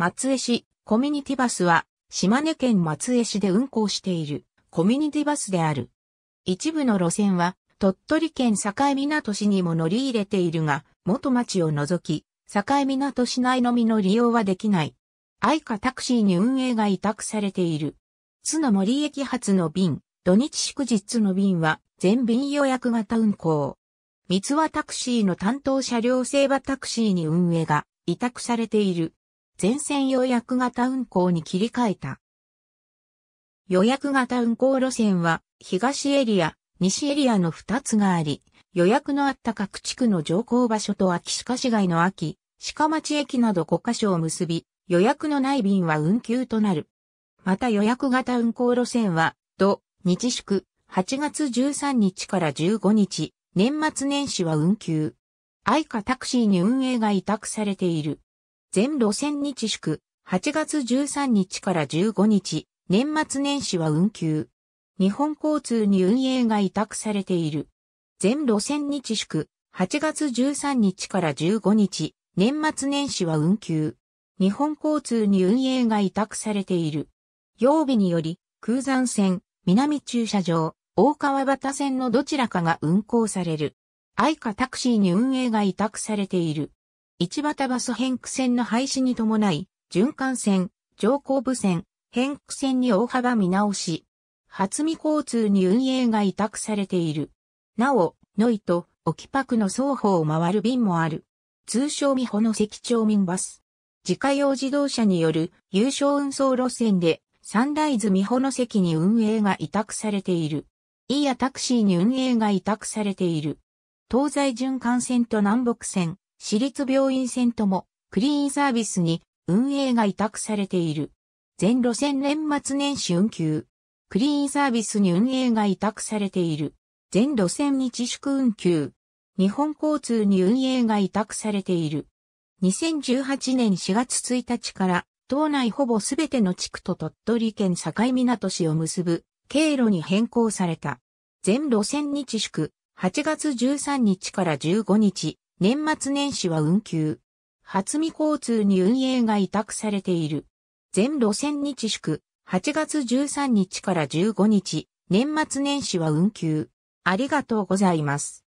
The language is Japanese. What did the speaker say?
松江市、コミュニティバスは、島根県松江市で運行している、コミュニティバスである。一部の路線は、鳥取県境港市にも乗り入れているが、元町を除き、境港市内のみの利用はできない。愛華タクシーに運営が委託されている。津の森駅発の便、土日祝日の便は、全便予約型運行。三和タクシーの担当車両セーバタクシーに運営が委託されている。全線予約型運行に切り替えた。予約型運行路線は、東エリア、西エリアの2つがあり、予約のあった各地区の乗降場所と秋鹿市街の秋、鹿町駅など5カ所を結び、予約のない便は運休となる。また予約型運行路線は、土、日祝、8月13日から15日、年末年始は運休。愛かタクシーに運営が委託されている。全路線日祝、8月13日から15日、年末年始は運休。日本交通に運営が委託されている。全路線日祝、8月13日から15日、年末年始は運休。日本交通に運営が委託されている。曜日により、空山線、南駐車場、大川端線のどちらかが運行される。愛華タクシーに運営が委託されている。一畑バス変区線の廃止に伴い、循環線、上後部線、変区線に大幅見直し、初見交通に運営が委託されている。なお、ノイと沖パクの双方を回る便もある。通称美穂の関町民バス。自家用自動車による有償運送路線でサンライズ美穂の関に運営が委託されている。イアタクシーに運営が委託されている。東西循環線と南北線、私立病院線ともクリーンサービスに運営が委託されている。全路線年末年始運休。クリーンサービスに運営が委託されている。全路線に自粛運休。日本交通に運営が委託されている。2018年4月1日から、島内ほぼすべての地区と鳥取県境港市を結ぶ経路に変更された。全路線に自粛、8月13日から15日、年末年始は運休。初見交通に運営が委託されている。全路線日祝、8月13日から15日、年末年始は運休。ありがとうございます。